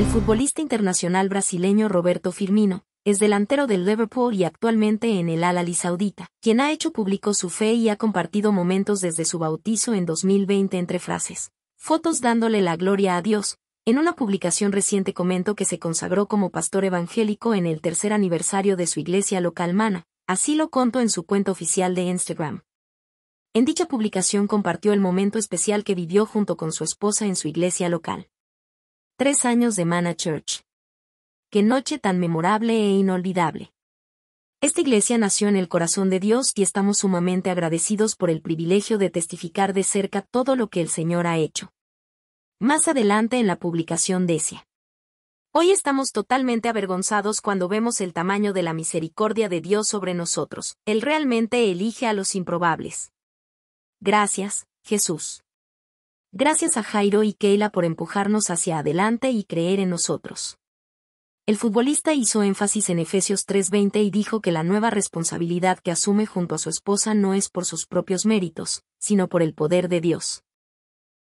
El futbolista internacional brasileño Roberto Firmino, es delantero del Liverpool y actualmente en el al Saudita, quien ha hecho público su fe y ha compartido momentos desde su bautizo en 2020 entre frases, fotos dándole la gloria a Dios. En una publicación reciente comentó que se consagró como pastor evangélico en el tercer aniversario de su iglesia local Mana, así lo contó en su cuenta oficial de Instagram. En dicha publicación compartió el momento especial que vivió junto con su esposa en su iglesia local. Tres años de Mana Church. Qué noche tan memorable e inolvidable. Esta iglesia nació en el corazón de Dios y estamos sumamente agradecidos por el privilegio de testificar de cerca todo lo que el Señor ha hecho. Más adelante en la publicación decía. Hoy estamos totalmente avergonzados cuando vemos el tamaño de la misericordia de Dios sobre nosotros. Él realmente elige a los improbables. Gracias, Jesús. Gracias a Jairo y Keila por empujarnos hacia adelante y creer en nosotros. El futbolista hizo énfasis en Efesios 3:20 y dijo que la nueva responsabilidad que asume junto a su esposa no es por sus propios méritos, sino por el poder de Dios.